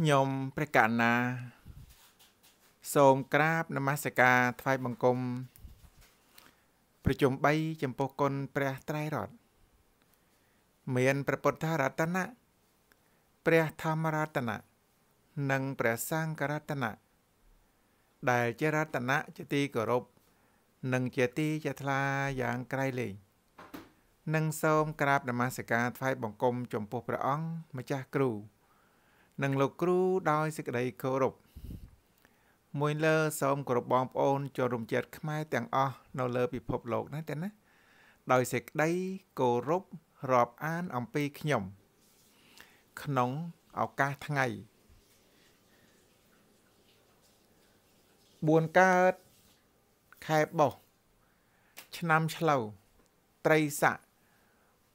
ខ្ញុំព្រះកណា សូមក្រាបនមស្ការថ្វាយបង្គំប្រជុំ3ចំពោះគុណព្រះត្រៃរតមានព្រះពុទ្ធរតនៈព្រះធម្មរតនៈនិង ព្រះសង្ឃរតនៈដែលជារតនៈជាទីគោរពនិងជាទីជាថ្លាយ៉ាងក្រៃលែងនិងសូមក្រាបនមស្ការថ្វាយបង្គំចំពោះព្រះអង្គម្ចាស់គ្រូនិងលោកគ្រូដោយសេចក្តីគោរពមួយលើសូមគោរពបងប្អូនជនរួមជាតិខ្មែរទាំងអស់នៅលើពិភពលោកណាទាំងណាដោយសេចក្តីគោរពរាប់អានអំពីខ្ញុំក្នុងឱកាសថ្ងៃ4កើតខែបោះឆ្នាំឆ្លូវត្រីស័ក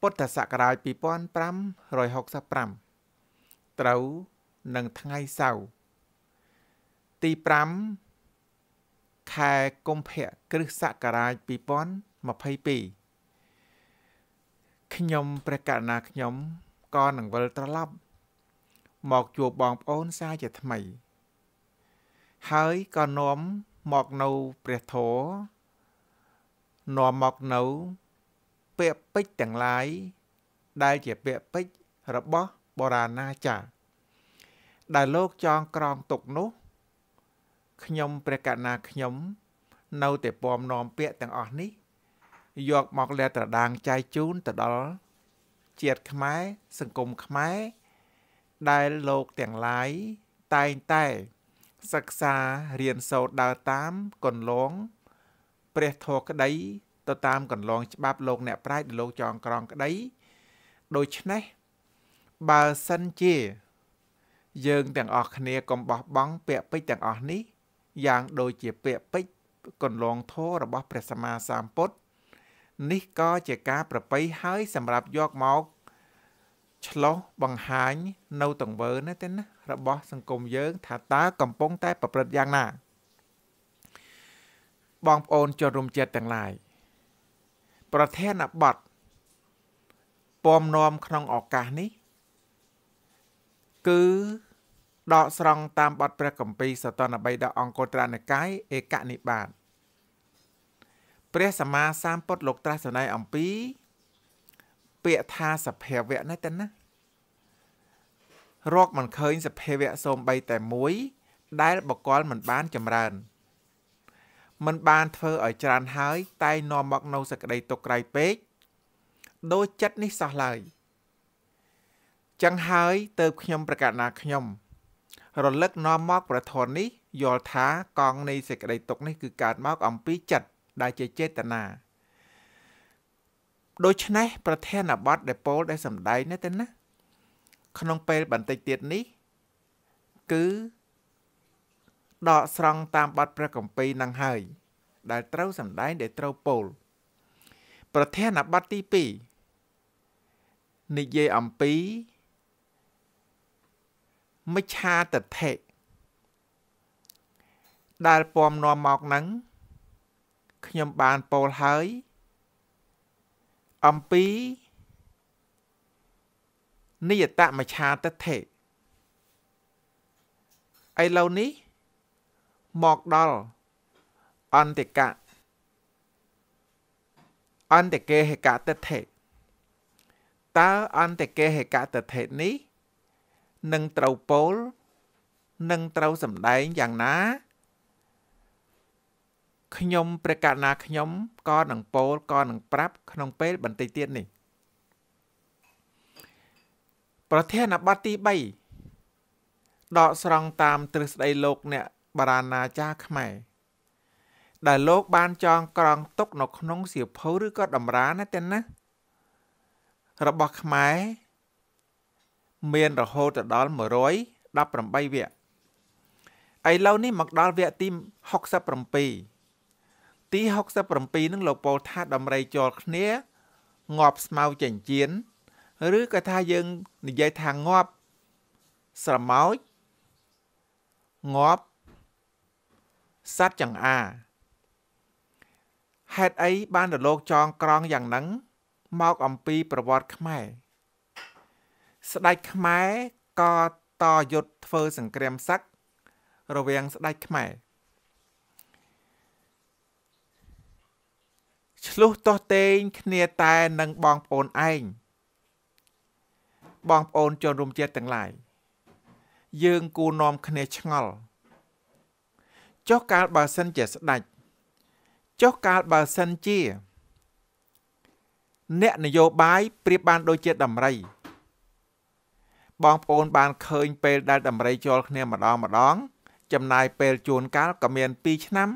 ពុទ្ធសករាជ2565ត្រូវនិងថ្ងៃសៅរ៍ទី5ខែកុម្ភៈគ្រិស្តសករាជ2022ខ្ញុំព្រះករណាខ្ញុំក៏នឹងវិលត្រឡប់ មកជួបបងប្អូនសាជាថ្មី ហើយក៏នាំមកនៅព្រះធរនាំមកនៅពាក្យពេចទាំងឡាយ ដែលជាពាក្យពេចរបស់បរាណាចារ្យដែលលោកចងក្រងទុកនោះខ្ញុំព្រះកណាខ្ញុំ នៅតែពំនាំពាក្យទាំងអស់នេះ យកមកលាតត្រដាងចែកជូនទៅដល់ជាតិខ្មែរ សង្គមខ្មែរដែលលោកទាំងឡាយតែងតែ សិក្សារៀនសូត្រដើរតាមកន្លងព្រះធម៌ក្តីទៅតាមកន្លងច្បាប់លោកអ្នកប្រាជ្ញលោកចងក្រងក្តីដូច្នេះបើសិនជាយើងទាំងអស់គ្នាកុំបោះបង់ពាក្យពេចន៍ទាំងអស់នេះយ៉ាងដូចជាពាក្យពេចន៍កន្លងធម៌របស់ព្រះសម្មាសម្ពុទ្ធនេះក៏ជាការប្រប្រៃហើយសម្រាប់យកមកឆ្លោះបង្ហាញនៅទង្វើណាទេណារបស់សង្គមយើងថាតើកំពុងតែប្រព្រឹត្តយ៉ាងណា បងប្អូនជនរួមជាតិទាំងឡាយប្រធានបទពំនាំក្នុងឱកាសនេះគឺដកស្រង់តាមបទព្រះគម្ពីរសតន3ដកអង្គត្រនិកាយឯកនិបាតព្រះសម្មាសម្ពុទ្ធលោកត្រាស់សម្ដែងអំពី ពាក្យថាសភាវៈនេះទៅណារកមិនឃើញសភាវៈសូម្បីតែមួយ ដែលបកលមិនបានចម្រើនมันបានធ្វើឲ្យច្រើនហើយ តែនាំមកនៅសក្តីទុកក្រៃពេកដោយចិត្តនេះសោះឡើយ។ចឹងហើយទៅខ្ញុំប្រកាសណាខ្ញុំ រលឹកនាំមក ប្រធននេះ យល់ថាកងនៃសេចក្តីទុកនេះគឺកើតមកអំពីចិត្តដែលជាចេតនាដូច្នេះប្រធានបទដែលពោលដែលសម្ដែងនេះទៅណា ក្នុងពេលបន្តិចទៀតនេះ គឺដកស្រង់តាមបទព្រះកម្ពីនឹងហើយ ដែលត្រូវសម្ដែងដែលត្រូវពោលប្រធានបទទី2និយាយអំពីមច្ឆាទិដ្ឋិដែលពំនាំមកនឹងខ្ញុំបានពោលហើយ អំពីនិយតមច្ឆាទិដ្ឋិឥឡូវនេះមកដល់អន្តកៈអន្តកេហកតតិតើអន្តកេហកតតិនេះនឹងត្រូវពោលនឹងត្រូវសម្ដែងយ៉ាងណាខ្ញុំព្រះកណាខ្ញុំក៏នឹងពោលក៏នឹងប្រាប់ ក្នុង ពេលបន្តិចទៀតនេះប្រធានបទទី3ដកស្រង់តាមទ្រឹស្ដីលោកអ្នកបារាណាចារ្យខ្មែរដែលលោកបានចងក្រងទុកនៅក្នុងសៀវភៅឬក៏តម្រាណាទាំងណារបស់ខ្មែរមានរហូតដល់118វគ្គឥឡូវនេះមកដល់វគ្គទី67ទី67នឹងលោកពលថាដំរីចោលគ្នា ងាប់ស្មៅចិញ្ចៀនឬក៏ថាយើងនិយាយថាងាប់ស្រមោចងាប់សត្វចង្អាហេតុអីបានរលោកចងក្រងយ៉ាងហ្នឹងមកអំពី ប្រវត្តិខ្មែរស្ដេចខ្មែរក៏តយុទ្ធធ្វើសង្គ្រាមសឹករវាងស្ដេចខ្មែរឆ្លុះតោះតេងគ្នាតែនឹងបងប្អូនឯងបងប្អូនជនរួមជាតិទាំងឡាយយើងគូនាំគ្នាឆ្ងល់ចុះកាលបើសិនជាស្ដេចចុះកាលបើសិនជា អ្នកនយោបាយប្រៀបបានដូចជាដំរីបងប្អូនបានឃើញពេលដែលដំរីចូលគ្នាម្ដងម្ដងចំណាយពេលជួនកាលក៏មាន2ឆ្នាំ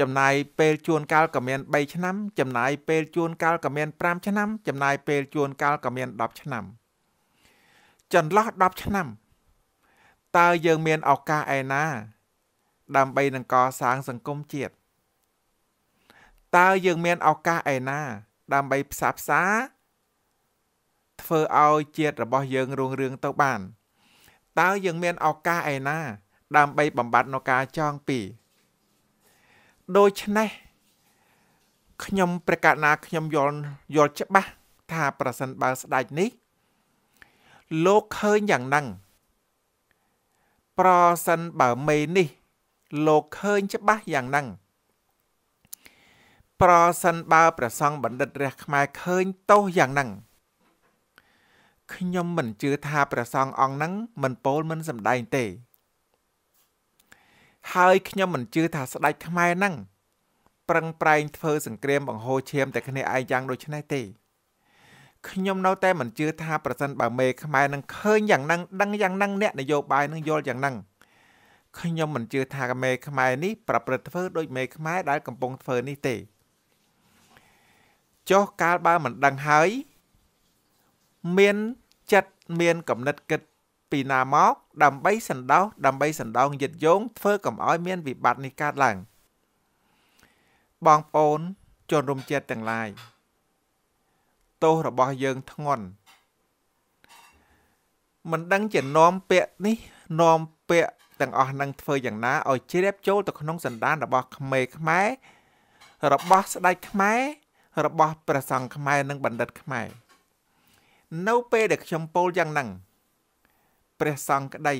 ចំណាយពេលជួនកាលក៏មាន3ឆ្នាំ ចំណាយពេលជួនកាលក៏មាន5ឆ្នាំចំណាយពេលជួនកាលក៏មាន10ឆ្នាំចន្លោះ10ឆ្នាំតើយើងមានឱកាសឯណា ដើម្បីនឹងកសាងសង្គមជាតិតើយើងមានឱកាសឯណាដើម្បីផ្សះផ្សាធ្វើឲ្យជាតិរបស់យើងរុងរឿងទៅបាន តើយើងមានឱកាសឯណា ដើម្បីបំបត្តិនៅការចងពី ដូច្នេះខ្ញុំប្រកាសណាខ្ញុំយល់យល់ច្បាស់ថាប្រសិនបើស្ដេចនេះ លោកឃើញយ៉ាងហ្នឹង ប្រសិនបើមេនេះលោកឃើញច្បាស់យ៉ាងហ្នឹងប្រសិនបើប្រសង់បណ្ឌិតរះខ្មែរឃើញទោសយ៉ាងហ្នឹងខ្ញុំមិនជឿថាព្រះសង្ឃអង្គហ្នឹងមិនពោលមិនសំដែងទេ ហើយខ្ញុំមិនជឿថាស្ដេចខ្មែរហ្នឹងប្រឹងប្រែងធ្វើសង្គ្រាមបង្ហូរឈាមតែគ្នាឯងយ៉ាងដូចនេះទេខ្ញុំនៅតែមិនជឿថាប្រសិនបើមេខ្មែរនឹងឃើញយ៉ាងហ្នឹងដឹងយ៉ាងហ្នឹងអ្នកនយោបាយនឹងយល់យ៉ាងហ្នឹងខ្ញុំមិនជឿថាមេខ្មែរនេះ ប្រព្រឹត្តធ្វើដោយមេខ្មែរដែលកំពុងធ្វើនេះទេចុះកាលបើមិនដឹងហើយមានចិត្តមាន កំណត់គិតពីណាមក ដើម្បីសន្តោសដើម្បីសន្តោងយិតយងធ្វើ កំឲ្យមានវិបត្តិនេះកើតឡើងបងប្អូនជនរួមជាតិទាំងឡាយទោសរបស់យើងធ្ងន់មិនដឹងជានាំពាក្យនេះនាំពាក្យទាំងអស់នឹងធ្វើយ៉ាងណាឲ្យជ្រាបចូលទៅក្នុងសន្តានរបស់ក្មេខ្មែររបស់ស្ដេចខ្មែររបស់ព្រះសង្ឃខ្មែរនិងបណ្ឌិតខ្មែរនៅពេលដែលខ្ញុំពោលយ៉ាងហ្នឹងព្រះសង្ឃក្តី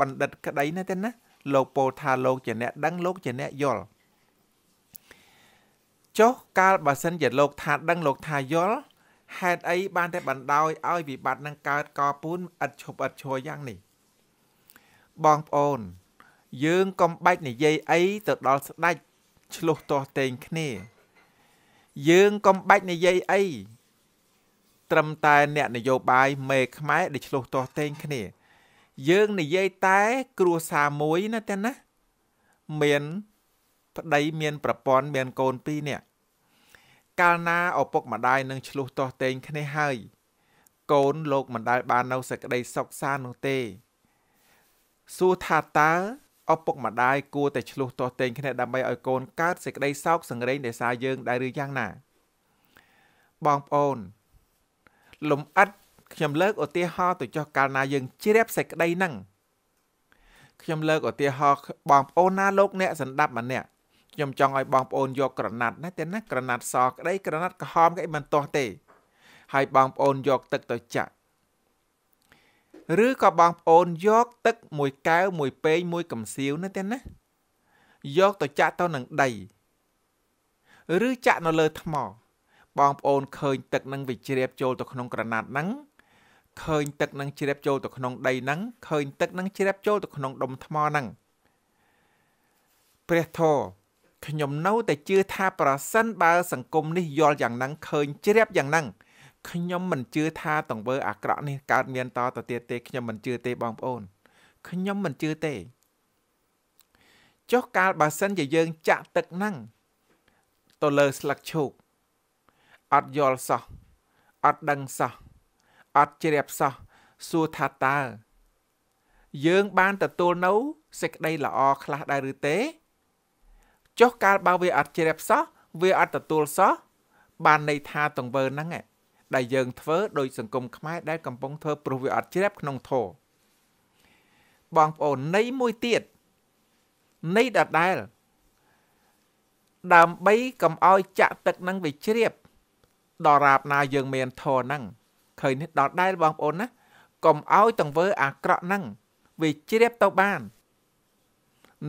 បណ្ឌិតក្តីណាទេណាលោកពោលថាលោកជាអ្នកដឹងលោកជាអ្នកយល់ចុះកាលបើសិនជាលោកថាដឹងលោកថាយល់ហេតុអីបានតែបណ្ដោយឲ្យវិបត្តិនឹងកើតកពូនឥតឈប់ឥតឈរយ៉ាងនេះ បងប្អូន យើងកុំបាច់និយាយអីទៅដល់ស្ដាច់ឆ្លោះទាស់តែងគ្នាយើងកុំបាច់និយាយអីត្រឹមតែអ្នកនយោបាយមេខ្មែរដែលឆ្លោះទាស់តែងគ្នា យើងនិយាយតែគ្រួសារមួយណាតែណាមានប្តីមានប្រពន្ធមានកូន2នាក់កាលណាឪពុកម្ដាយនឹងឆ្លោះទាស់តែងគ្នាហើយ កូនលោកមិនដែលបាននៅសេចក្តីសុខសាន្តនោះទេសួរថាតើឪពុកម្ដាយគួរតែឆ្លោះទាស់តែងគ្នាដើម្បីឲ្យកូនកើតសេចក្តីសោកសង្រេងដោយសារយើងដែរឬយ៉ាងណាបងប្អូនលំអិតខ្ញុំលើកឧទាហរណ៍ទៅចុះកាលណាយើងជ្រាបសេចក្តីហ្នឹងខ្ញុំលើកឧទាហរណ៍បងប្អូនណាលោកអ្នកសន្តាប់ម្នាក់ខ្ញុំចង់ឲ្យបងប្អូនយកក្រណាត់ណាតែណាក្រណាត់សក្តីក្រណាត់ក្រហមគេមិនទាស់ទេហើយបងប្អូនយកទឹកទៅចាក់ ឬក៏បងប្អូនយកទឹកមួយកែវមួយពេងមួយកំសៀវណាទេណាយកទៅចាក់ទៅនឹងដីឬចាក់នៅលើថ្មបងប្អូនឃើញ ទឹកនឹងវាជ្រាបចូលទៅក្នុងក្រណាត់ហ្នឹងឃើញទឹកនឹងជ្រាបចូលទៅក្នុងដីហ្នឹងឃើញ ទឹកនឹងជ្រាបចូលទៅក្នុងដុំថ្មហ្នឹងព្រះធរខ្ញុំនៅតែជឿថា ប្រសិនបើសង្គមនេះយល់យ៉ាងហ្នឹងឃើញជ្រាបយ៉ាងហ្នឹងខ្ញុំមិនជឿថា តង្វើអាក្រក់នេះកើតមានតទៅទៀតទេខ្ញុំមិនជឿទេបងប្អូនខ្ញុំមិនជឿទេចុះកាលបើសិនជាយើងចាក់ទឹកហ្នឹងទៅលើស្លឹកឈូកអត់យល់សោះអត់ដឹងសោះអត់ជ្រាបសោះសួរថាតើយើងបានទទួលនៅសេចក្តីល្អខ្លះដែរឬទេចុះកាលបើវាអត់ជ្រាបសោះវាអត់ទទួលសោះបានន័យថាទង្វើហ្នឹងដែលយើងធ្វើដោយសង្គមខ្មែរដែលកំពុងធ្វើព្រោះវាអត់ជ្រាបក្នុងធម៌បងប្អូននៃមួយទៀតនៃដដែល ដើម្បីកំឲ្យចាក់ទឹកនឹងវាជ្រាបដល់រាបណាយើងមានធរហ្នឹងឃើញនេះដល់ដែរបងប្អូនណាកុំឲ្យតង្វើអាក្រក់ហ្នឹងវាជ្រាបទៅបាន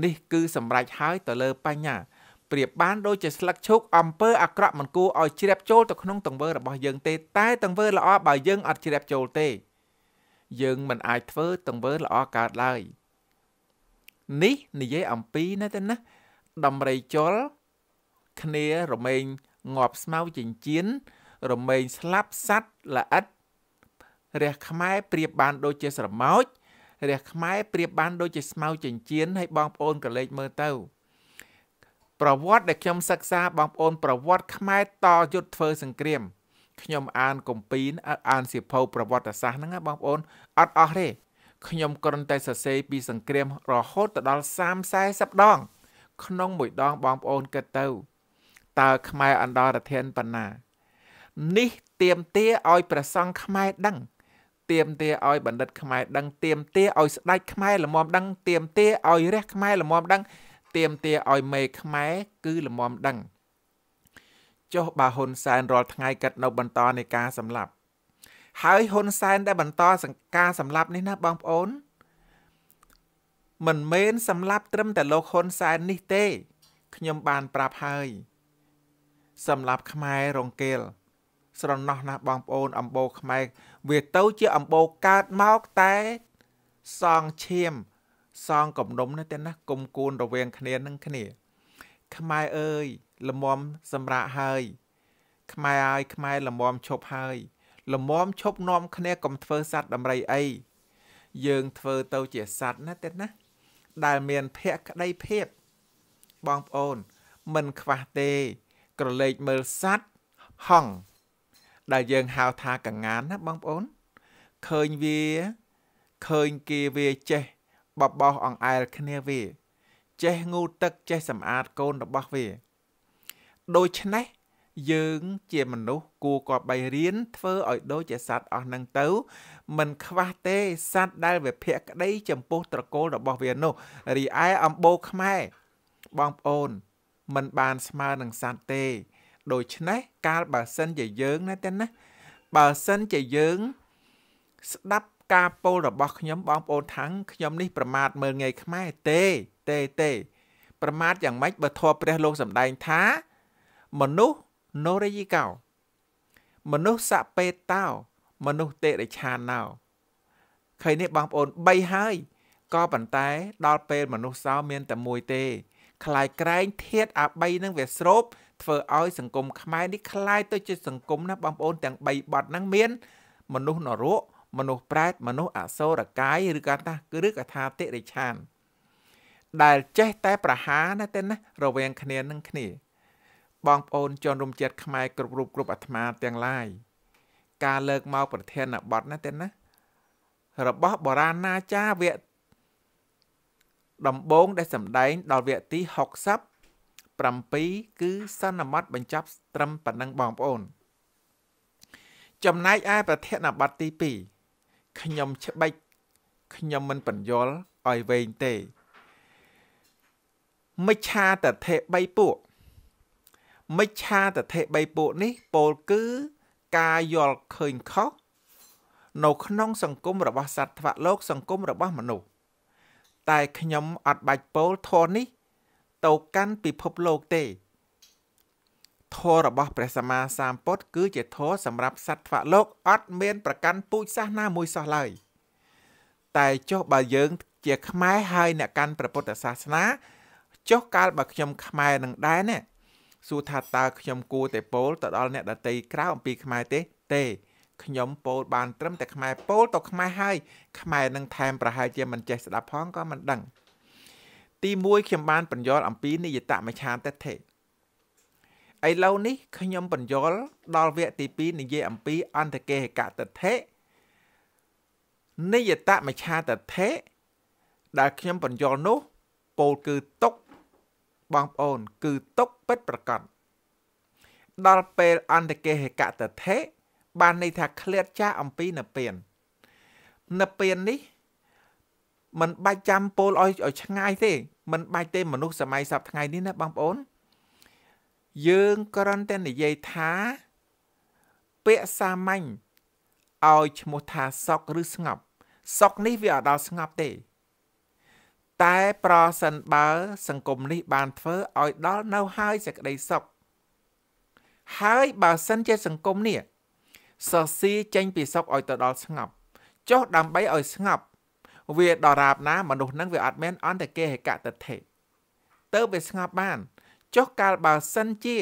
នេះគឺសម្រេចហើយទៅលើបញ្ញាប្រៀបបានដូចជាស្លឹកឈូកអំពើអាក្រក់មិនគួរឲ្យជ្រាបចូលទៅក្នុងទង្វើរបស់យើងទេតែទង្វើល្អបើយើងអត់ជ្រាបចូលទេ យើងមិនអាចធ្វើទង្វើល្អកើតឡើយនេះនិយាយអំពីណាទៅណាដំរីជលគ្នារមែងងាប់ស្មៅចិញ្ចៀនរមែងស្លាប់សัตว์ល្អិតរះខ្មែរប្រៀបបានដូចជាស្រមោចរះខ្មែរប្រៀបបានដូចជាស្មៅចិញ្ចៀនហើយបងប្អូនកលេចមើលទៅ ប្រវត្តិដែលខ្ញុំសិក្សាបងប្អូនប្រវត្តិខ្មែរតយុទ្ធធ្វើសង្គ្រាមខ្ញុំអានកំពីអានសៀវភៅប្រវត្តិសាស្ត្រហ្នឹងបងប្អូនអត់អស់ទេខ្ញុំគ្រាន់តែសរសេរពីសង្គ្រាមរហូតទៅដល់30 40ដង ក្នុងមួយដងបងប្អូនគិតទៅតើខ្មែរអន្តរធានប៉ុណ្ណានេះទៀមទាឲ្យព្រះសង្ឃខ្មែរដឹងទៀមទាឲ្យបណ្ឌិតខ្មែរដឹងទៀមទាឲ្យស្ដេចខ្មែរល្មមដឹងទៀមទាឲ្យរះខ្មែរល្មមដឹងទៀមទាឲ្យមេខ្មែរគឺល្មមដឹងចុះបើហ៊ុនសែនរាល់ថ្ងៃកាត់នៅបន្តនៃការសម្លាប់ ហើយហ៊ុនសែនដែលបន្តសង្ការសម្លាប់នេះណាបងប្អូនមិនមែនសម្លាប់ត្រឹមតែលោកហ៊ុនសែននេះទេខ្ញុំបានប្រាប់ហើយសម្លាប់ខ្មែររងកេលស្រណោះណាស់បងប្អូនអំបោខ្មែរវាទៅជាអំបោកើតមកតែសងឈាម សងកំនុំណាទេណាគុំគួនរវាងគ្នានឹងគ្នា ខ្មែរអើយលមមសម្រាប់ហើយ ខ្មែរអើយខ្មែរលមមឈប់ហើយលមមឈប់នាំគ្នាកុំធ្វើសัตว์ដំរីអីយើងធ្វើទៅជាសัตว์ណាទេណា ដែលមានភក្តីភាពបងប្អូនមិនខ្វះទេ ក្រឡេកមើលសัตว์ហង្សដែលយើងហៅថាកងានណាបងប្អូនឃើញវាឃើញគេវាចេះ បបោសអង្អែលគ្នាវាចេះងូតទឹកចេះសម្អាតកូនរបស់វា ដូច្នេះយើងជាមនុស្សគួរក៏បីរៀនធ្វើឲ្យដូចជាសត្វអស់នឹងទៅមិនខ្វះទេសត្វដែលវាភក្តីចំពោះត្រកូលរបស់វានោះរីឯអំបូរខ្មែរបងប្អូនមិនបានស្មើនឹងសត្វទេដូច្នេះកាលបើសិនជាយើងណាទាំងណាបើសិនជាយើង ស្ដាប់ការពោលរបស់ខ្ញុំបងប្អូនថាំងខ្ញុំនេះប្រមាថមើលងាយខ្មែរទេទេទេ ប្រមាថយ៉ាងម៉េចបើធម៌ព្រះលោកសម្ដែងថាមនុស្សណូរយីកោមនុស្សសពេតោមនុស្សតេរិឆានោឃើញនេះបងប្អូន3ហើយក៏ប៉ុន្តែ ដល់ពេលមនុស្សសោមានតែមួយទេคลายក្រែងធាត អា3នឹងវាស្រូបធ្វើឲ្យសង្គមខ្មែរនេះคล้ายទៅជា សង្គមណាបងប្អូន ទាំង3បាត់ហ្នឹងមានមនុស្សនរកមនុស្សប្រែតមនុស្សអសូរកាយឬក៏ថាឬក៏ថាតិរិឆានដែលចេះតែប្រហារណាទៅណារវាងគ្នានឹងគ្នាបងប្អូនជនរំជាតិខ្មែរគ្រប់រូបគ្រប់អាត្មាទាំងឡាយការលើកមកប្រធានបទណាទៅណារបស់បរាណាចារវគ្គដំបូងដែលសម្ដែងដល់វគ្គទី60 7គឺសន្មតបញ្ចប់ត្រឹមប៉ុណ្ណឹងបងប្អូន ចំណែកឯប្រធានបទទី2ខ្ញុំច្បិចខ្ញុំមិនបញ្យល់ឲ្យវែងទេ មិច្ឆាតថេ3ពួកមិច្ឆាតថេ3ពួកនេះពោលគឺការយល់ឃើញខុសនៅក្នុងសង្គមរបស់សត្វថ្វាក់លោក សង្គមរបស់មនុស្សតែខ្ញុំអត់បាច់ពោលធននេះទៅកាន់ពិភពលោកទេធម៌របស់ព្រះសម្មាសម្ពុទ្ធគឺជាធម៌សម្រាប់សត្វថ្វាក់លោកអត់មានប្រកាន់ពូជសាសនាមួយសោះឡើយតែចុះបើយើងជាខ្មែរហើយអ្នកកាន់ព្រះពុទ្ធសាសនាចុះកាលបើខ្ញុំខ្មែរនឹងដែរណាសួរថាតើខ្ញុំគួរតែពោលទៅដល់អ្នកដតីក្រៅអំពីខ្មែរទេ ទេខ្ញុំពោលបានត្រឹមតែខ្មែរពោលទៅខ្មែរហើយខ្មែរនឹងថែមប្រហែលជាមិនចេះស្ដាប់ផងក៏មិនដឹង។ទី1ខ្ញុំបានបញ្យល់អំពីនិយតមច្ឆាទិដ្ឋិឥឡូវនេះខ្ញុំបញ្យល់ដល់វគ្គទី2និយាយអំពីអន្តកេហកទិដ្ឋិនិយតមច្ឆាទិដ្ឋិដែលខ្ញុំបញ្យល់នោះពោលគឺទុកបងប្អូន គឺទុកពិតប្រកបដល់ពេលអន្តកេហកតថេ បានន័យថាឃ្លាតចាស់អំពីនិព្វាននិព្វាននេះมันបាច់ចាំពោលឲ្យឲ្យឆ្ងាយទេមិនបាច់ទេមនុស្សសម័យសពថ្ងៃនេះណាបងប្អូនយើងគ្រាន់តែនិយាយថា ពាក្យសាមញ្ញឲ្យឈ្មោះថាសក់ឬស្ងប់សក់នេះវាអត់ដល់ស្ងប់ទេ តែប្រសិនបើសង្គមនេះបានធ្វើឲ្យដល់នៅហើយសេចក្តីសក់ហើយបើសិនជា សង្គមនេះសរសីចេញពីសក់ឲ្យទៅដល់ស្ងប់ ចុះ ដើម្បីឲ្យស្ងប់វាដរាបណាមនុស្សនឹងវាអត់មានអន្តគេហិកតតិទេទៅវាស្ងប់បាន ចុះកាលបើសិនជា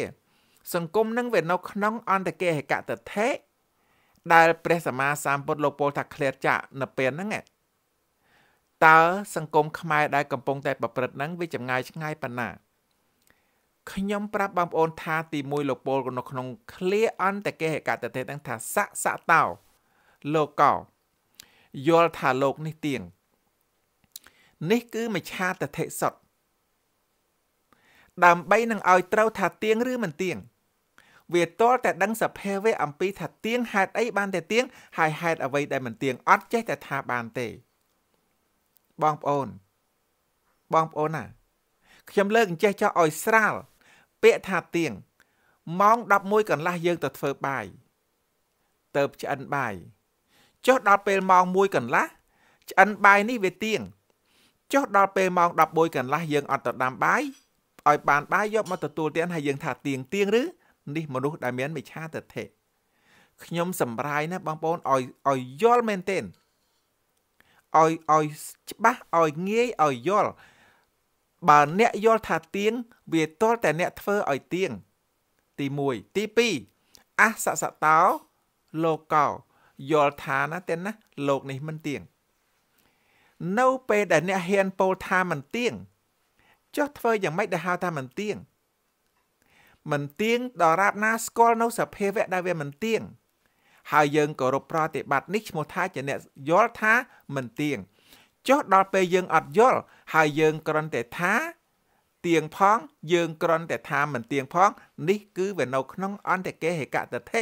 សង្គមនឹងវានៅក្នុងអន្តគេហិកតតិដែលព្រះសម្មាសម្ពុទ្ធលោកពោលថាឃ្លាតចាក់នៅពេលហ្នឹងតើសង្គមខ្មែរដែលកំពុងតែប្រព្រឹត្តហ្នឹងវាចម្ងាយឆ្ងាយប៉ុណ្ណាខ្ញុំប្រាប់បងប្អូនថា ទី1លោកពលនៅក្នុងឃ្លាអន្តគេហិកតទេហ្នឹងថាស័កស័កតោលោកកោយល់ថាលោកនេះទៀងនេះគឺមច្ឆាតថិសុទ្ធដើម្បីនឹងឲ្យត្រូវថាទៀងឬមិនទៀងវាតលតែដឹងសភាវៈអំពីថាទៀងហេតុអីបានតែទៀងហើយហេតុអ្វីដែលមិនទៀងអត់ចេះតែថាបានទេបងប្អូន បងប្អូនណាខ្ញុំលើកអញ្ចេះចោះឲ្យស្រាលពាក្យថាទៀងម៉ោង11កន្លះយើងទៅធ្វើបាយទៅឆ្អិនបាយចុះដល់ពេលម៉ោង1កន្លះឆ្អិនបាយនេះវាទៀងចុះដល់ពេលម៉ោង13កន្លះយើងអត់ទៅដាំបាយឲ្យបានបាយយកមកទទួលទានហើយយើងថាទៀងទៀងឬនេះមនុស្សដែលមានមិឆាទិដ្ឋិខ្ញុំសម្រាយណាបងប្អូនឲ្យឲ្យយល់មែនទែនឲ្យឲ្យច្បាស់ឲ្យងាយឲ្យយល់បើអ្នកយល់ថាទៀងវាតលតែអ្នកធ្វើឲ្យទៀងទី1ទី2អសសតោលោកោយល់ថាណាទេណាលោកនេះមិនទៀងនៅពេលដែលអ្នកហ៊ានពោលថាមិនទៀងចុះធ្វើយ៉ាងម៉េចដែលហៅថាមិនទៀងមិនទៀងដល់រាបណាស្គាល់នៅសភាវៈដែលវាមិនទៀងហើយយើងគោរពប្រតិបត្តិនេះឈ្មោះថាជាអ្នកយល់ថាមិនទៀងចុះដល់ពេលយើងអត់យល់ហើយយើងគ្រាន់តែថាទៀងផង យើងក្រន់តែថាមិនទៀងផងនេះគឺវានៅក្នុងអន្តកេហិកតថេ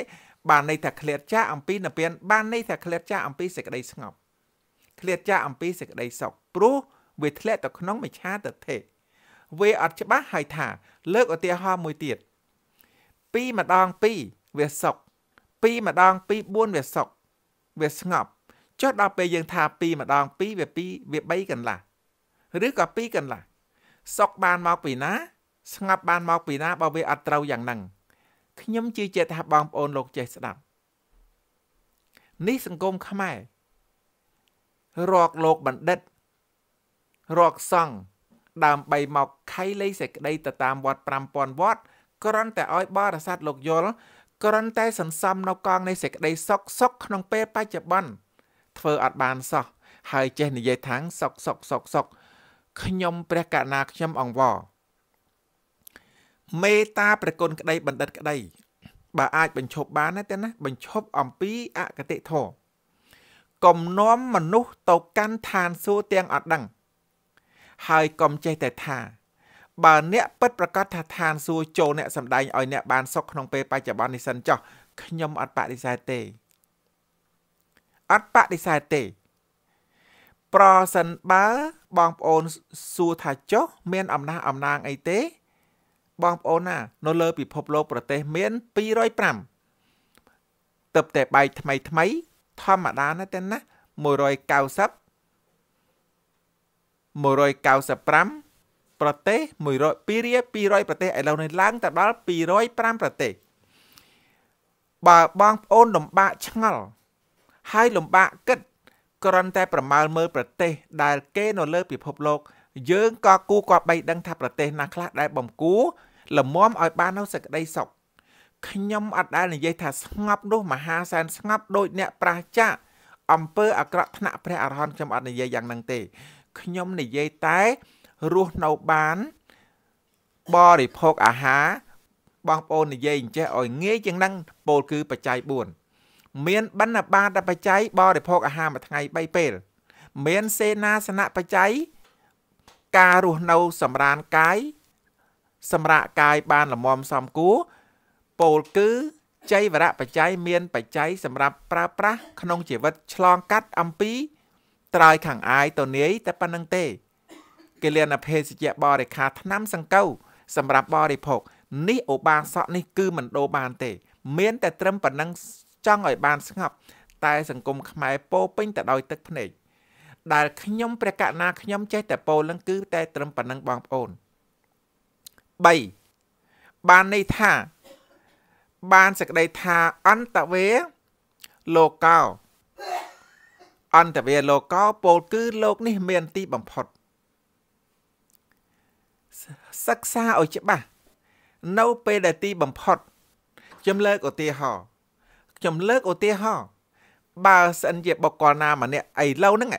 បានន័យថាឃ្លាតចាអំពីនិព្វានបានន័យថាឃ្លាតចាអំពីសេចក្តីស្ងប់ឃ្លាតចាអំពីសេចក្តីសុខព្រោះវាធ្លាក់ទៅក្នុងមិឆាតថេវាអត់ច្បាស់ហើយថា លើកឧទាហរណ៍មួយទៀត2ម្ដង2វាសុខ2ម្ដង2 4វាសុខវាស្ងប់ចុះដល់ពេលយើងថា2ម្ដង2វា2វា3កន្លះឬក៏2កន្លះសុខបានមកពីណាស្ងប់បានមកពីណាបើវាអត់ត្រូវយ៉ាងហ្នឹងខ្ញុំជឿជាក់ថាបងប្អូនលោកចេះស្ដាប់នេះសង្គមខ្មែររកលោកបណ្ឌិត រកសង្ឃដើម្បីមកខៃលេខសេចក្តីទៅតាមវត្ត5000វត្តគ្រាន់តែឲ្យបរិស័ទលោកយល់គ្រាន់តែសន្សំនៅកងនៃសេចក្តីសុខសុខក្នុងពេលបច្ចុប្បន្នធ្វើអត់បានសោះហើយចេះនិយាយថាងសុកសុកសុកសុកខ្ញុំព្រះកណាខ្ញុំអង្វរមេតាប្រគុណក្តីបណ្ឌិតក្តី បើអាច បញ្ឈប់បានទេណាបញ្ឈប់អំពីអកតិធម៌កុំនាំមនុស្សទៅកាន់ឋានសួគ៌ទាំងអត់ដឹង ហើយកុំចេះតែថា បើអ្នកពិតប្រកាសថាឋានសួគ៌ចូលអ្នកសំដែងឲ្យអ្នក បានសុខក្នុងពេលបច្ចុប្បន្ននេះសិនចោះខ្ញុំអត់បដិសេធទេអត់បដិសេធទេប្រសិនបើបងប្អូនសួរថាចុះ មានអំណះអំណាងអីទេ បងប្អូនណា នៅលើពិភពលោកប្រទេស មាន205តឹបតែបែកថ្មីថ្មី ធម្មតាណាស់ទេណា190 195ប្រទេស100 2រា200ប្រទេសឥឡូវនេះឡើងទៅដល់205ប្រទេសបើបងប្អូនលំបាកឆ្ងល់ហើយលំបាកគិតគ្រាន់តែប្រមាលមើលប្រទេសដែលគេនៅលើ ពិភពលោកយើងក៏គូគប្បីដឹងថាប្រទេសណាខ្លះដែលបំគូលមមឲ្យបាននៅសេចក្តីសុខខ្ញុំអត់ដែលនិយាយថាស្ងប់នោះ មហាសែនស្ងប់ដោយអ្នក ប្រាជ្ញាអំពើអាក្រក់ថ្នាក់ព្រះអរហន្តខ្ញុំអត់និយាយយ៉ាងហ្នឹងទេខ្ញុំនិយាយតែរស់នៅបាន បរិភោគអាហារបងប្អូននិយាយអញ្ចេះឲ្យងាយជាងហ្នឹងពោលគឺ បច្ច័យ4មានបិណ្ឌបាតបច្ច័យបរិភោគអាហារមួយថ្ងៃ3ពេល មានសេនាសនៈបច្ច័យការរស់នៅសម្រានកាយសម្រាកកាយបានលមមសំគួរពោលគឺចៃវរៈបច្ច័យមានបច្ច័យសម្រាប់ប្រើប្រាស់ក្នុងជីវិតឆ្លងកាត់អំពីត្រើយខាងអាយតនាយតែប៉ុណ្្នឹងទេគិលានភេសជ្ជៈបរិខាឆ្នាំសង្កូវសម្រាប់បរិភោគនេះឧបាសកនេះគឺមិនដូរបានទេ មាន តែត្រឹមប៉ុណ្្នឹងចង់ឲ្យបានស្ងប់តែសង្គមខ្មែរពោពេញទៅដោយទឹកភ្នែកដែលខ្ញុំព្រះកណាខ្ញុំចេះតែពោលនឹងគឺតែត្រឹមប៉ុណ្ណឹងបងប្អូន3បានន័យថា បានសេចក្តីថាអន្តវេលោកោ អន្តវេលោកោពោលគឺលោកនេះ មានទីបំផុតសិក្សាឲ្យច្បាស់នៅពេលដែលទីបំផុតខ្ញុំលើកឧទាហរណ៍ខ្ញុំលើកឧទាហរណ៍បើសិនជាបុគ្គលណាម្នាក់ឥឡូវហ្នឹង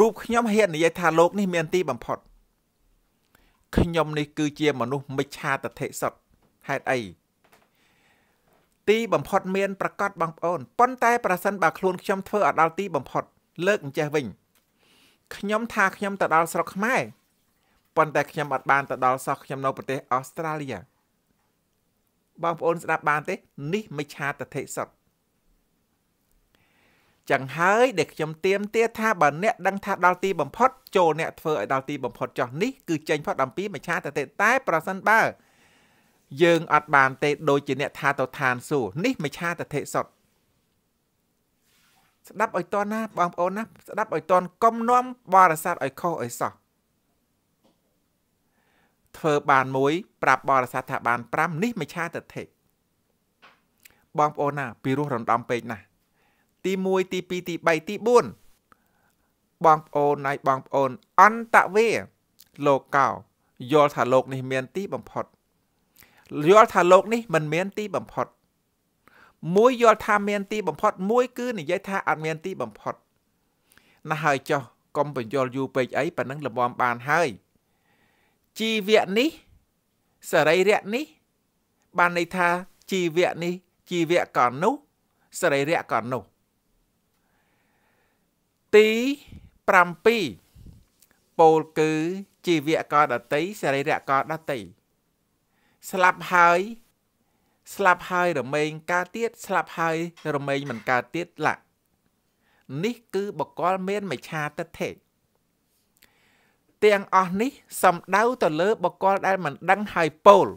រូបខ្ញុំហ៊ាននិយាយថាលោកនេះមាន ទីបំផុតខ្ញុំនេះគឺជាមនុស្សមិច្ឆាតធិសុទ្ធហេតុអីទីបំផុតមាន ប្រកាសបងប្អូនប៉ុន្តែប្រសិនបើខ្លួនខ្ញុំធ្វើឲ្យដល់ទីបំផុត លើកអញ្ចេះវិញខ្ញុំថាខ្ញុំទៅដល់ស្រុកខ្មែរប៉ុន្តែខ្ញុំអត់បានទៅដល់សោះខ្ញុំនៅប្រទេសអូស្ត្រាលីបងប្អូនស្ដាប់បានទេនេះមិច្ឆាតធិសុទ្ធចឹងហើយដែលខ្ញុំទៀមទាថាបើអ្នកដឹងថាដល់ទីបំផុតចូលអ្នកធ្វើឲ្យដល់ទីបំផុតចោះនេះគឺចេញផុតអំពីមច្ឆាតតេតែប្រសិនបើយើងអត់បានទេ ដូចជាអ្នក ថាទៅឋានសួគ៌នេះមច្ឆាតតិសុទ្ធស្ដាប់ឲ្យតនណាបងប្អូនណា ស្ដាប់ឲ្យតនកុំនាំបរិស័ទឲ្យខុសឲ្យសោះធ្វើបានមួយប្រាប់បរិស័ទថាបាន5នេះមច្ឆាតតិបងប្អូនណា ពីរោះរំដំពេកណាស់ទី1ទី2ទី3ទី4បងប្អូនណៃបងប្អូនអន្តវេលោកកោយល់ថាលោកនេះ មានទីបំផុតយល់ថាលោកនេះ មិនមានទីបំផុត មួយយល់ថាមានទីបំផុត មួយ គឺ និយាយថាអត់មាន ទីបំផុត ណាស់ហើយចុះកុំបញ្យល់យូរពេកអីប៉ណ្ណឹងលំមបានហើយជីវៈនេះសរីរៈនេះបានន័យថាជីវៈនេះជីវៈក៏នោះសរីរៈក៏នោះទី7ពោលគឺជីវៈកោដតីសរីរៈកោដតីស្លាប់ហើយស្លាប់ហើយរមែងកើតទៀតស្លាប់ហើយរមែងមិនកើតទៀតឡានេះគឺបកលមានមច្ឆាទិដ្ឋិទាំងអស់នេះ សំដៅទៅលើ បកលដែលមិនដឹងហើយពោល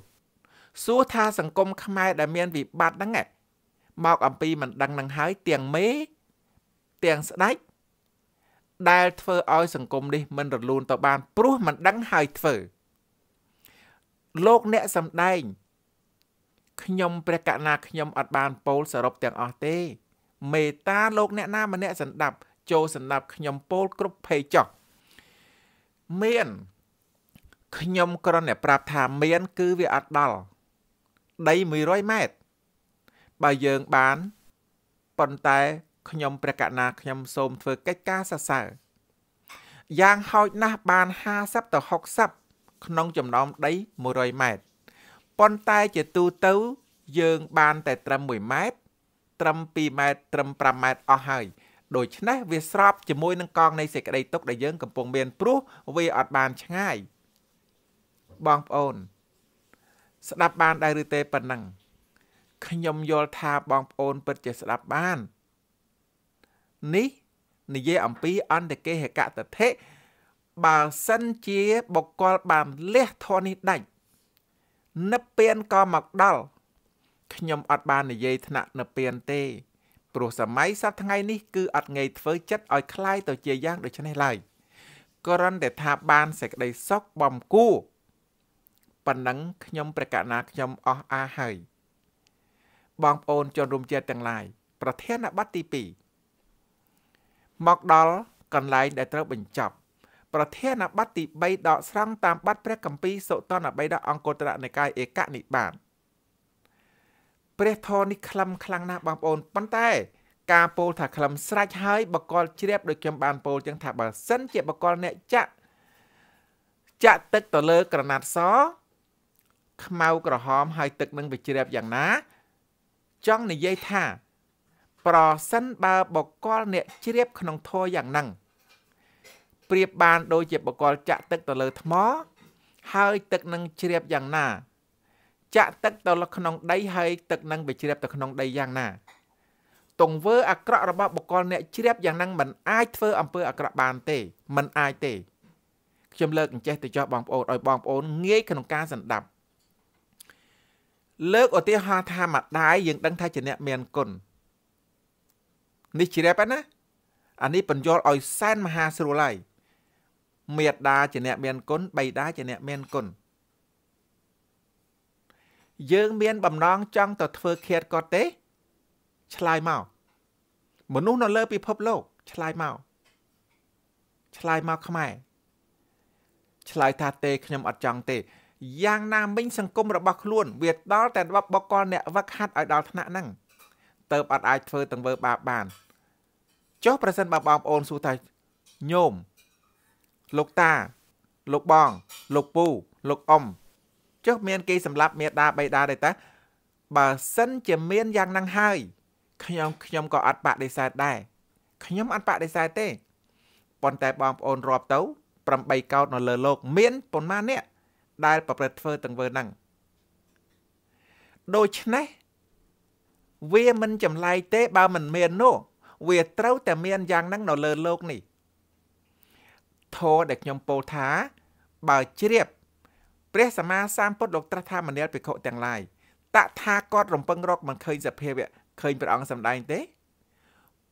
សួរថាសង្គមខ្មែរដែលមានវិបត្តិហ្នឹងមកអំពីមិនដឹងនឹងហើយទាំងមេ ទាំងស្ដាច់ដែលធ្វើឲ្យសង្គមនេះមិនរលូនទៅបាន ព្រោះមិនដឹងហើយធ្វើ លោកអ្នកសំដែងខ្ញុំព្រះកណាខ្ញុំអត់បានពោលសរុបទាំងអស់ទេ មេតាលោកអ្នកណាម្នាក់សន្តាប់ចូលសន្តាប់ខ្ញុំពោលគ្រប់ភ័យចោះមានខ្ញុំគ្រាន់តែប្រាប់ថាមាន គឺវាអត់ដល់ដី100ម៉ែត្របើយើងបានប៉ុន្តែខ្ញុំព្រះកណាខ្ញុំសូមធ្វើកិច្ចការសរសើរយ៉ាងហោចណាស់បាន50ទៅ60ក្នុងចំណោមដី100ម៉ែត្រប៉ុន្តែជាទូទៅយើងបានតែត្រឹម1ម៉ែត្រត្រឹម2ម៉ែត្រត្រឹម5ម៉ែត្រអស់ហើយដូច្នេះវាស្របជាមួយនឹងកងនៃសេចក្តីទុកដែលយើងកំពុងមានព្រោះវាអត់បានឆ្ងាយបងប្អូន ស្ដាប់បានដែរឬទេប៉ុណ្ណឹងខ្ញុំយល់ថាបងប្អូនពិតជាស្ដាប់បាននេះនិយាយអំពីអន្តកេហកតធិបើសិនជាបុគ្គលបានលះធននេះដាច់និព្វានក៏មកដល់ខ្ញុំអត់បាននិយាយថ្នាក់និព្វានទេព្រោះសម័យសប្តាហ៍នេះគឺអត់ងាយធ្វើ ចិត្តឲ្យคล้ายទៅជាយ៉ាងដូចនេះឡើយគ្រាន់តែថាបានសេចក្តីសុខបំគួរប៉ុណ្ណឹងខ្ញុំ ប្រកាសណាខ្ញុំអស់អាហើយបងប្អូនជនរួមជាតិទាំងឡាយប្រធានបទទី2មកដល់កន្លែងដែលត្រូវបញ្ចប់ប្រធានបទទី3ដកស្រង់តាមបទព្រះគម្ពីរសុតនបិដកអង្គតរនិកាយឯកនិបាតព្រះធរនេះខ្លឹមខ្លាំងណាស់បងប្អូនប៉ុន្តែការពោលថាខ្លឹមស្រាច់ហើយបកលជ្រាបដូចខ្ញុំបានពោលចឹងថាបើសិនជាបកលអ្នកចាក់ចាក់ទឹកទៅលើក្រណាត់សខ្មៅក្រហមហើយទឹកនឹងវាជ្រាបយ៉ាងណា ចង់និយាយថាប្រសិនបើបកលអ្នកជ្រាបក្នុងធរយ៉ាងហ្នឹងប្រៀបបានដូចជាបកលចាក់ទឹកទៅលើថ្ម ហើយទឹកនឹងជ្រាបយ៉ាងណា ចាក់ទឹកទៅក្នុងដីហើយទឹកនឹងវាជ្រាបទៅក្នុងដីយ៉ាងណាទង្វើអាក្រក់របស់បកលអ្នកជ្រាបយ៉ាងហ្នឹងมันអាចធ្វើអំពើអាក្រក់បានទេมันអាចទេខ្ញុំលើកអញ្ចេះទៅចោះបងប្អូនឲ្យបងប្អូនងាយក្នុងការសន្តាប់លើកឧទាហរណ៍ថាម្ដាយយើងដឹងថាជាអ្នកមានគុណនេះជ្រាបហើយណាអានេះបញ្យល់ឲ្យសែនមហាស្រួលហើយមេដាជាអ្នកមានគុណបៃតាជាអ្នកមានគុណយើងមាន បំណងចង់ទៅធ្វើឃាតគាត់ទេឆ្លើយមកមនុស្សនៅលើពិភពលោកឆ្លើយមកឆ្លើយមកខ្មែរឆ្លើយថាទេខ្ញុំអត់ចង់ទេយ៉ាងណាមិញសង្គមរបស់ខ្លួន វាដល់តែបបកលអ្នកវឹកហាត់ឲ្យដល់ថ្នាក់ហ្នឹងទៅអត់អាចធ្វើទាំងធ្វើបាបបានចុះប្រសិនបើបងប្អូនសួរថាញោមលោកតា លោកបង លោកពូលោកអ៊ំចុះមានគេសម្លាប់មេដាបៃតាដែរតាបើសិនជាមានយ៉ាងហ្នឹងហើយខ្ញុំខ្ញុំក៏អត់បដិសេធដែរខ្ញុំអត់បដិសេធទេប៉ុន្តែបងប្អូនរាប់ទៅ8កោត នៅលើโลกមានប៉ុន្មានអ្នកដែលប្រព្រឹត្តធ្វើទាំងវើហ្នឹងដូច្នេះ វាមិនចម្លែកទេបើមិនមាននោះវាត្រូវតែមានយ៉ាងហ្នឹងនៅលើលោកនេះធរដែលខ្ញុំពោលថាបើជ្រាប ព្រះសម្មាសម្ពុទ្ធលោកត្រាស់ថាមនាលភិក្ខុទាំងឡាយតថាគាត់រំពឹងរកមិនឃើញសភាវៈឃើញព្រះអង្គសម្ដែងទេ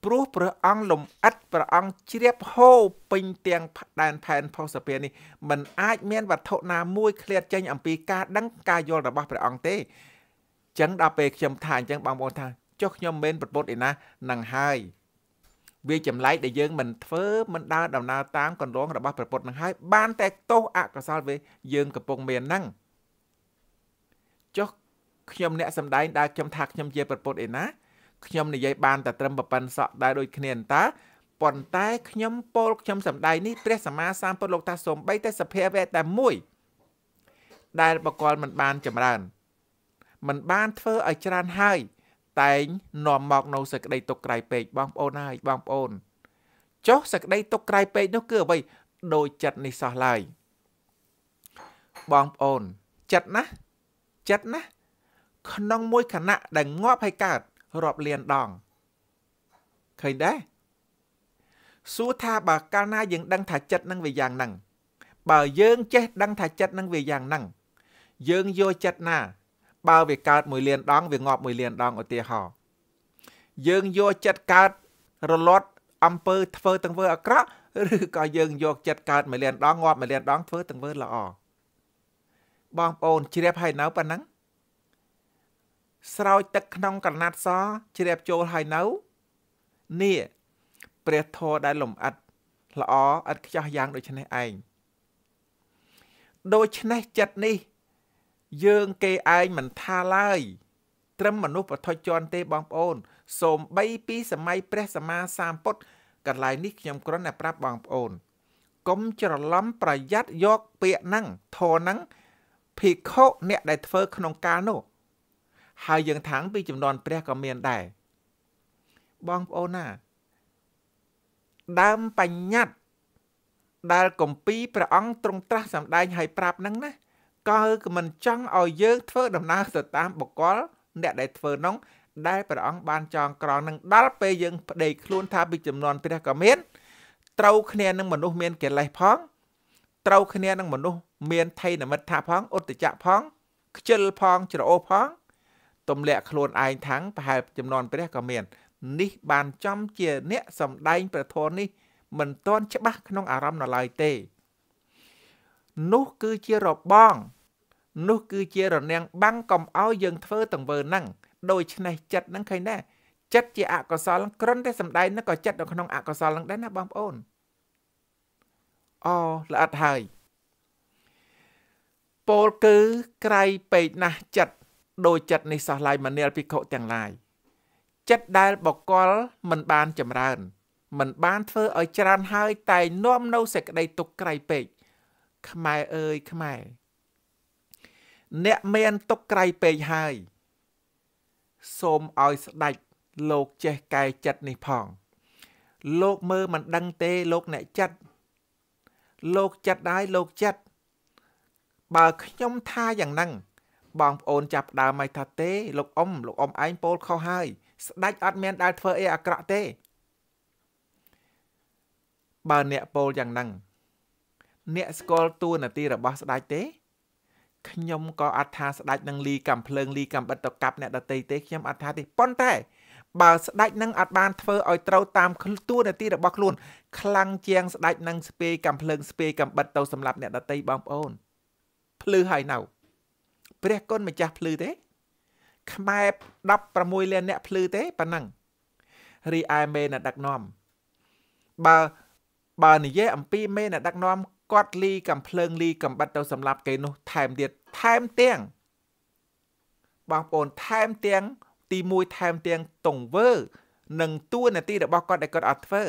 ព្រោះព្រះអង្គលំអិតព្រះអង្គជ្រាបហូរពេញទាំងដែនផែនផុសសភានេះมันអាចមានវត្ថុណាមួយឃ្លាតចេញអំពីការដឹងការយល់របស់ព្រះអង្គទេចឹងដល់ពេលខ្ញុំថាអញ្ចឹងបងប្អូនថា ចុះខ្ញុំមិនប្រពុតឯណានឹងហើយវាចម្លែកដែលយើងមិនធ្វើមិនដើរដំណើរតាមកន្លងរបស់ព្រះពុទ្ធនឹងហើយបានតែទោសអកុសលវាយើងកំពុងមានហ្នឹងចុះខ្ញុំអ្នកសំដែងដើរខ្ញុំថាខ្ញុំជាព្រះពុទ្ធឯណា ខ្ញុំនិយាយបានតែត្រឹមប៉ុណ្ណសក់ដែរដូចគ្នាតើប៉ុន្តែខ្ញុំពោលខ្ញុំសំដែងនេះព្រះសម្មាសម្ពុទ្ធលោកថាសំបីតែសភាវៈតែមួយដែលបកលមិនបានចម្រើនមិនបានធ្វើឲ្យច្រើនហើយតែងនាំមកនៅសេចក្តីទុកក្រៃពេកបងប្អូនហើយបងប្អូនចុះសេចក្តីទុកក្រៃពេកនោះគឺអ្វីដោយចិត្តនេះសោះឡើយបងប្អូនចិត្តណាចិត្តណាក្នុងមួយខណៈដែលងាប់ហើយកើតរាប់លានដងឃើញដែរសួរថាបើកាលណាយើង ដឹងថាចិត្តនឹងវាយ៉ាងហ្នឹងបើយើងចេះ ដឹងថាចិត្តនឹងវាយ៉ាងហ្នឹងយើងយកចិត្តណាបើវាកើត1លានដងវាងាប់1លានដងឧទាហរណ៍យើងយកចិត្តកើតរលត់អំពើធ្វើទាំងធ្វើអាក្រក់ឬក៏យើងយកចិត្តកើត1លានដងងាប់1លានដងធ្វើទាំងធ្វើល្អបងប្អូនជ្រាបហើយនៅប៉ុណ្ណឹងស្រោចទឹកក្នុងកណាត់សជ្រាបចូលហើយនៅនេះព្រះធរដែលលំអិតល្អឥតខ្ចោះយ៉ាង ដូចនេះឯងដូច្នេះចិត្តនេះយើងគេឯងមិនថាឡើយត្រឹមមនុស្សប្រថុយជន់ទេបងប្អូន សូមបីពីសម័យព្រះសម្មាសម្ពុទ្ធកន្លែងនេះខ្ញុំគ្រាន់តែប្រាប់បងប្អូនកុំច្រឡំប្រយ័ត្នយកពាក្យហ្នឹងធរហ្នឹងភិក្ខុអ្នក ដែលធ្វើក្នុងកាលនោះហើយយើងថាំងពីចំនួនព្រះក៏មានដែរបងប្អូនណា ដើមបញ្ញត្តិដែលកំពីព្រះអង្គទ្រង់ត្រាស់សម្ដែងឲ្យប្រាប់ហ្នឹងណាកើមិនចង់ឲ្យយើងធ្វើដំណើរទៅតាមបុគ្គលអ្នកដែលធ្វើនោះដែលព្រះអង្គបានចងក្រងនឹងដល់ពេលយើងប្តេកខ្លួន ថាពីចំនួនព្រះក៏មានត្រូវគ្នានឹងមនុស្សមានកិលេសផងត្រូវគ្នានឹងមនុស្សមានថេនមិត្តថាផងឧត្តចៈផងខ្ជិលផងច្រអូសផងទម្លាក់ខ្លួនឯងថាំងប្រហែលចំនួនព្រះក៏មាន នេះ បានចំជា អ្នកសំដែងព្រះធម៌នេះមិនទាន់ច្បាស់ក្នុងអារម្មណ៍នៅឡើយទេនោះគឺជារបង នោះគឺជារនាំងបាំងកុំឲ្យយើងធ្វើទង្វើហ្នឹងដូច្នេះចិត្តហ្នឹងឃើញដែរចិត្តជាអកុសលគ្រាន់តែសំដែងហ្នឹងក៏ចិត្តនៅក្នុងអកុសលហ្នឹងដែរណាបងប្អូនអល្អិតហើយពោលគឺក្រៃពេកណាស់ចិត្តដោយចិត្តនេះសោះឡាយមនាលភិក្ខុទាំងឡាយចិត្តដែលបកលមិនបានចម្រើនមិនបានធ្វើឲ្យច្រើនហើយ តែនាំនៅសេចក្តីទុក្ខក្រៃពេកខ្មែរអើយខ្មែរអ្នកមាន ទុកក្រៃពេកហើយ សូមឲ្យស្ដេចលោកចេះកែចិត្តនេះផង លោកមើលមិនដឹងទេលោកអ្នកចិត្តលោកចិត្តដែរលោកចិត្តបើខ្ញុំថាយ៉ាងហ្នឹងបងប្អូន ចាប់ដើមមកថាទេលោកអ៊ំលោកអ៊ំឯងពោលខុសហើយស្ដេចអត់មានដែលធ្វើអីអាក្រក់ទេបើអ្នកពោលយ៉ាងហ្នឹងអ្នកស្គាល់តួនាទីរបស់ស្ដេចទេខ្ញុំក៏អត្ថាស្ដេចនឹងលីកំភ្លើងលីកំបិតទៅកាប់អ្នកដតីទេខ្ញុំអត្ថាទេប៉ុន្តែបើស្ដេចនឹងអត់បានធ្វើឲ្យត្រូវតាមតួនាទីរបស់ខ្លួនខ្លាំងជាងស្ដេចនឹងស្ពេកំភ្លើងស្ពេកំបិតទៅសម្រាប់អ្នកដតីបងប្អូនភ្លឺហើយនៅព្រះគុណម្ចាស់ភ្លឺទេខ្មែរ16លានអ្នកភ្លឺទេប៉ណ្ណឹងរីឯមេអ្នកដឹកនាំបើបើនិយាយអំពីមេអ្នកដឹកនាំគាត់លីកំភ្លើងលីកំបិតទៅសម្លាប់គេនោះថែមទៀតថែមទាំងបងប្អូនថែមទាំងទី1ថែមទាំងតង្វើនិងទួនាទីរបស់គាត់ដែលគាត់អត់ធ្វើ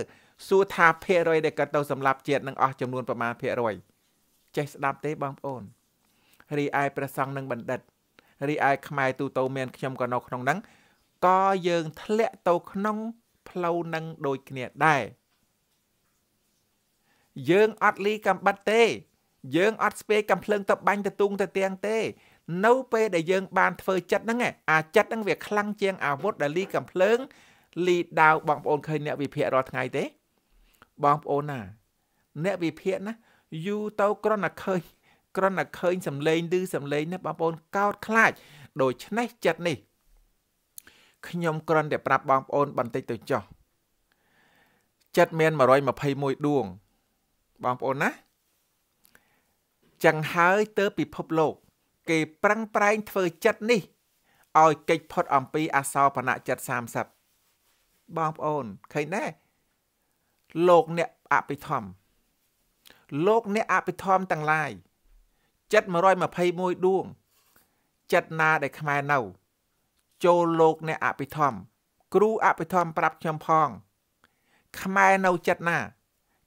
សួរថាភាគរយដែលគាត់ទៅសម្លាប់ជាតិនឹងអស់ចំនួនប្រមាណភាគរយ ចេះស្ដាប់ទេបងប្អូនរីឯព្រះសង្ឃនិងបណ្ឌិតរីឯខ្មែរទូទៅមានខ្ញុំក៏នៅក្នុងហ្នឹងក៏យើងធ្លាក់ទៅក្នុង ផ្លូវនឹងដូចគ្នាដែរយើងអត់លីកំបិតទេ យើងអត់ស្ពេកកំភ្លើងទៅបាញ់ទៅទូងទៅទៀងទេ នៅពេលដែលយើងបានធ្វើចិត្តហ្នឹងអាចិត្តហ្នឹងវាខ្លាំងជាងអាវុធដែលលីកំភ្លើង លីដាវបងប្អូនឃើញអ្នកវិភាគរាល់ថ្ងៃទេបងប្អូនណា អ្នកវិភាគណា យូរទៅក្រណតែឃើញក្រណតែឃើញសំឡេងឮសំឡេងណាបងប្អូនកោតខ្លាច ដូច្នេះចិត្តនេះខ្ញុំក្រណតែប្រាប់បងប្អូនបន្តិចទៅចោះចិត្តមាន121ដួងបងប្អូនណា ចឹងហើយទៅពិភពលោក គេប្រឹងប្រែងធ្វើចិត្តនេះឲ្យកិច្ចផុតអំពីអសោបនៈចិត្ត30បងប្អូនឃើញដែរលោកអ្នកអភិធម្មលោកអ្នកអភិធម្មទាំងឡាយ ចិត្ត121ដួងចិត្តណាដែលខ្មែរនៅ ចូលលោកអ្នកអភិធម្មគ្រូអភិធម្មប្រាប់ខ្ញុំផង ខ្មែរនៅចិត្តណា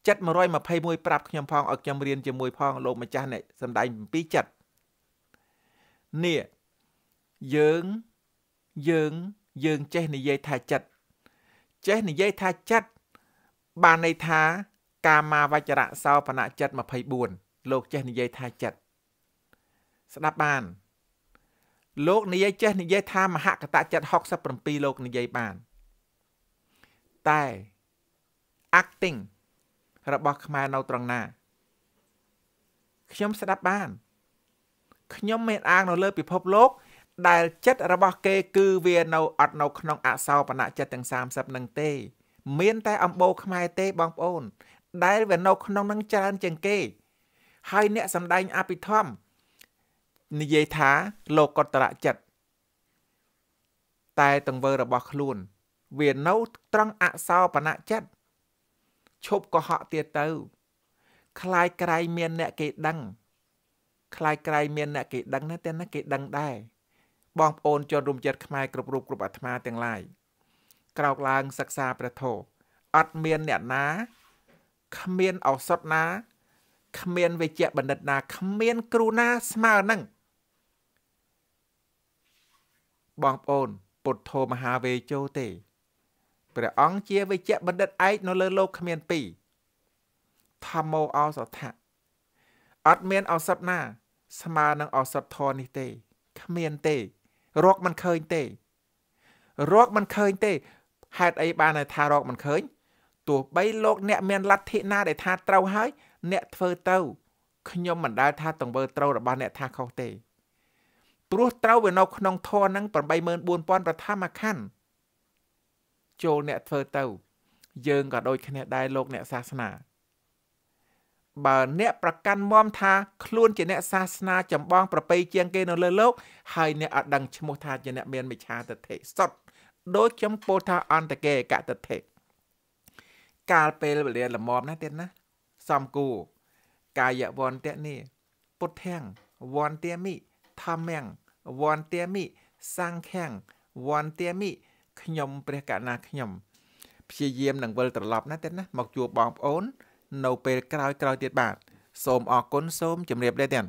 ចិត្ត121ប្រាប់ខ្ញុំផងឲ្យខ្ញុំរៀនជាមួយផងលោកម្ចាស់អ្នកសំដែង7ចិត្តនេះយើងយើងយើងចេះនិយាយថាចិត្តចេះនិយាយថាចិត្តបានន័យថាកាមាវចរៈសោបនៈចិត្ត24លោកចេះនិយាយថាចិត្តស្ដាប់បានលោកនិយាយចេះនិយាយថាមហកតចិត្ត67លោកនិយាយបានតែ acting របស់ខ្មែរនៅត្រង់ណាខ្ញុំស្ដាប់បានខ្ញុំមានអាងនៅលើ ពិភពលោក ដែលចិត្តរបស់គេគឺវានៅអត់នៅក្នុងអសោបនៈចិត្តទាំង30នឹងទេមានតែអំបោខ្មែរទេបងប្អូន ដែលវានៅ ក្នុងនឹងច្រើនជាងគេ ហើយអ្នកសំដែងអភិធម្មនិយាយថាលោកតរៈចិត្តតែទង្វើរបស់ខ្លួន វានៅត្រង់អសោបនៈចិត្តឈប់កុហកទៀតទៅ ខ្លាយក្រៃមានអ្នកគេដឹង ខ្លាយក្រៃមានអ្នកគេដឹងណាទាំងណាគេដឹងដែរបងប្អូនជនរួមចិត្តខ្មែរគ្រប់រូបគ្រប់អាត្មាទាំងឡាយក្រោកឡើងសិក្សាព្រះធម៌អត់មានអ្នកណាគ្មានឱសថណាគ្មានវេជ្ជបណ្ឌិតណាគ្មានគ្រូណាស្មើនឹងបងប្អូនពុទ្ធោមហាវេជោទេព្រះអង្គជាវេជ្ជបណ្ឌិតឯកនៅលើលោកគ្មានពីរធម្មោអសថៈអត់មានអសត់ណា ស្មើនឹងអសត់ធននេះទេគ្មានទេ រកមិនឃើញទេរកមិនឃើញទេហេតុអីបានថារកមិនឃើញទោះបីលោកអ្នកមានលទ្ធិណាដែលថាត្រូវហើយអ្នកធ្វើទៅខ្ញុំមិនដែលថាទង្វើត្រូវរបស់អ្នកថាខុសទេព្រោះត្រូវវានៅក្នុងធរនឹង84000ប្រធមខណ្ឌចូលអ្នកធ្វើទៅ យើងក៏ដូចគ្នាដែរលោកអ្នកសាសនាបើអ្នកប្រកាន់មមថា ខ្លួនជាអ្នកសាសនាចម្បង ប្រពៃជាងគេនៅលើលោកហើយអ្នកអត់ដឹងឈ្មោះថាជាអ្នកមានមិឆាទិដ្ឋិសុទ្ធដូចខ្ញុំពោលថាអន្តកេកតតិកាលពេលវេលាល្មមណាទៀតណាសំគូ កាយវន្តនេះពុទ្ធាំងវន្តាមិធម្មំវន្តាមិសង្ខាំងវន្តាមិខ្ញុំព្រះកណាខ្ញុំព្យាយាមនឹងវិលត្រឡប់ណាទៀតណាមកជួបបងប្អូននៅពេលក្រោយក្រោយទៀតបាទសូមអរគុណសូមជម្រាបលាទាំង